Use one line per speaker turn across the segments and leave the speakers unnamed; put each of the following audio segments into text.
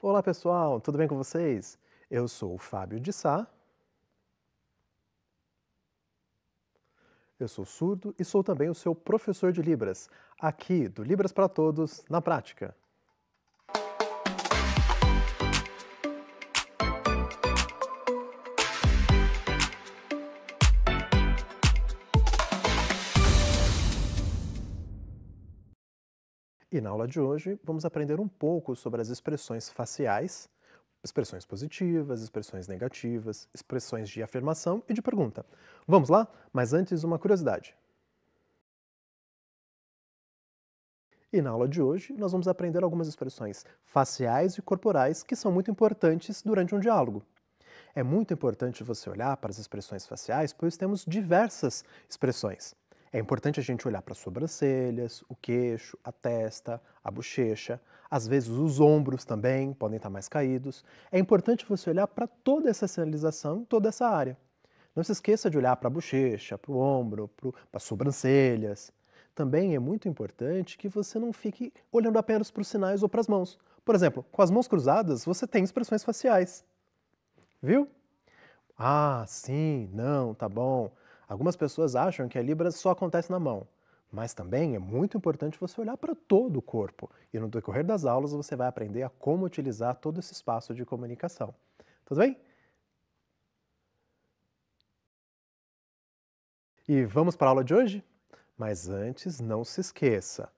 Olá pessoal, tudo bem com vocês? Eu sou o Fábio de Sá. Eu sou surdo e sou também o seu professor de Libras, aqui do Libras para Todos na Prática. E na aula de hoje vamos aprender um pouco sobre as expressões faciais, expressões positivas, expressões negativas, expressões de afirmação e de pergunta. Vamos lá? Mas antes, uma curiosidade. E na aula de hoje, nós vamos aprender algumas expressões faciais e corporais que são muito importantes durante um diálogo. É muito importante você olhar para as expressões faciais, pois temos diversas expressões. É importante a gente olhar para as sobrancelhas, o queixo, a testa, a bochecha, às vezes os ombros também podem estar mais caídos. É importante você olhar para toda essa sinalização, toda essa área. Não se esqueça de olhar para a bochecha, para o ombro, para as sobrancelhas. Também é muito importante que você não fique olhando apenas para os sinais ou para as mãos. Por exemplo, com as mãos cruzadas, você tem expressões faciais. Viu? Ah, sim, não, tá bom. Algumas pessoas acham que a Libra só acontece na mão, mas também é muito importante você olhar para todo o corpo, e no decorrer das aulas você vai aprender a como utilizar todo esse espaço de comunicação. Tudo bem? E vamos para a aula de hoje? Mas antes, não se esqueça,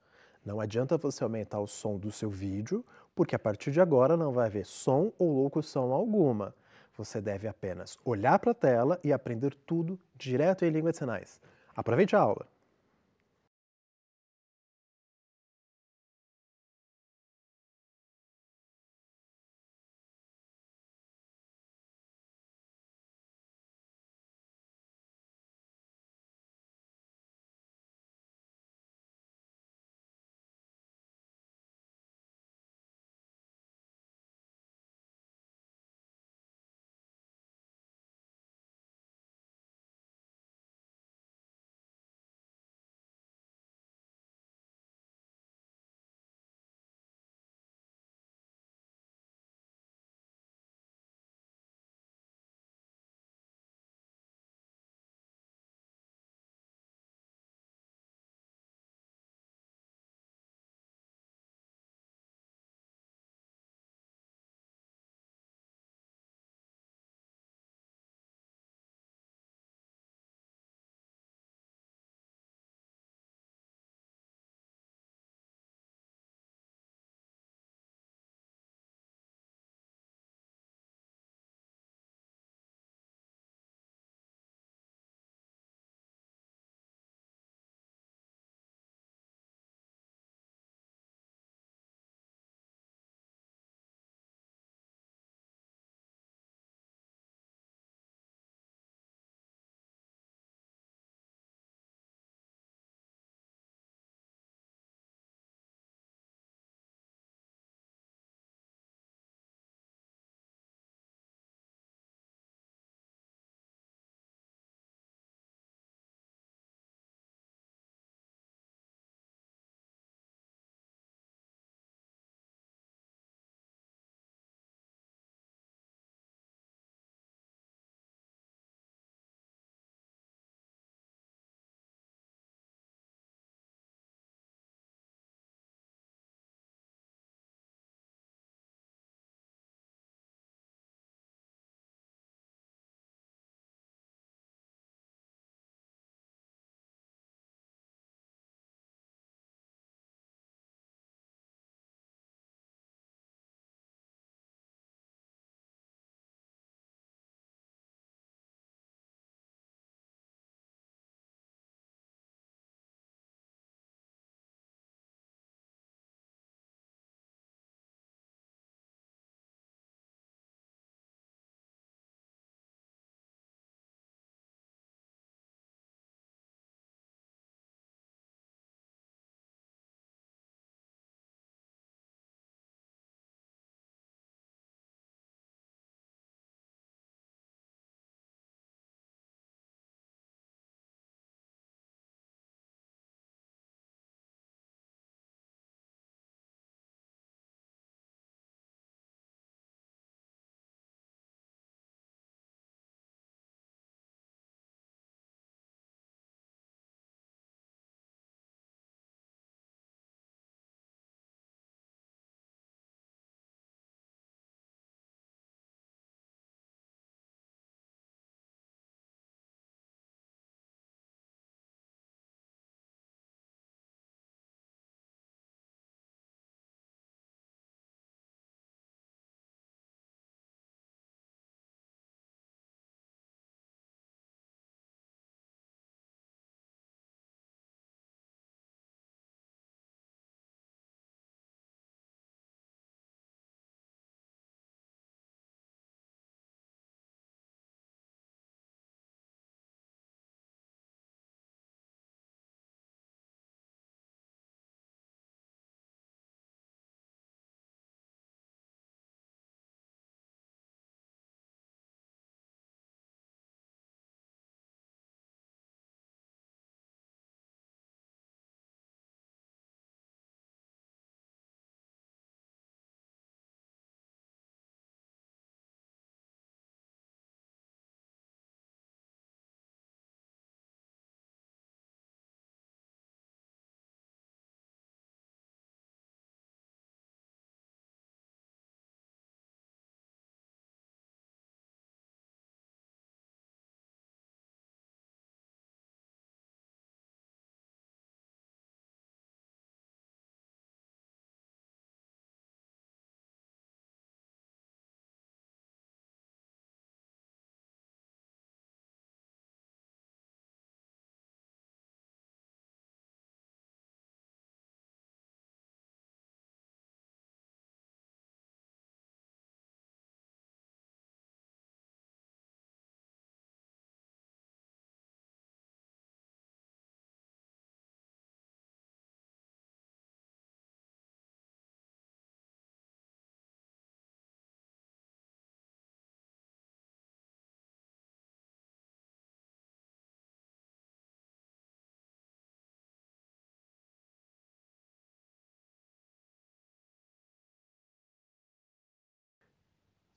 não adianta você aumentar o som do seu vídeo, porque a partir de agora não vai haver som ou locução alguma. Você deve apenas olhar para a tela e aprender tudo direto em língua de sinais. Aproveite a aula!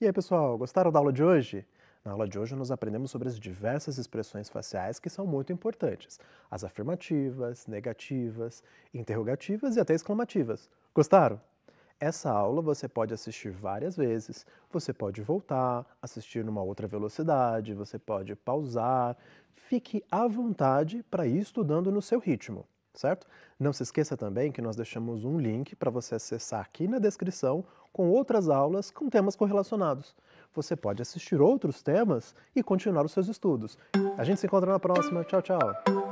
E aí, pessoal, gostaram da aula de hoje? Na aula de hoje, nós aprendemos sobre as diversas expressões faciais que são muito importantes: as afirmativas, negativas, interrogativas e até exclamativas. Gostaram? Essa aula você pode assistir várias vezes, você pode voltar, assistir numa outra velocidade, você pode pausar. Fique à vontade para ir estudando no seu ritmo certo? Não se esqueça também que nós deixamos um link para você acessar aqui na descrição com outras aulas com temas correlacionados. Você pode assistir outros temas e continuar os seus estudos. A gente se encontra na próxima. Tchau, tchau!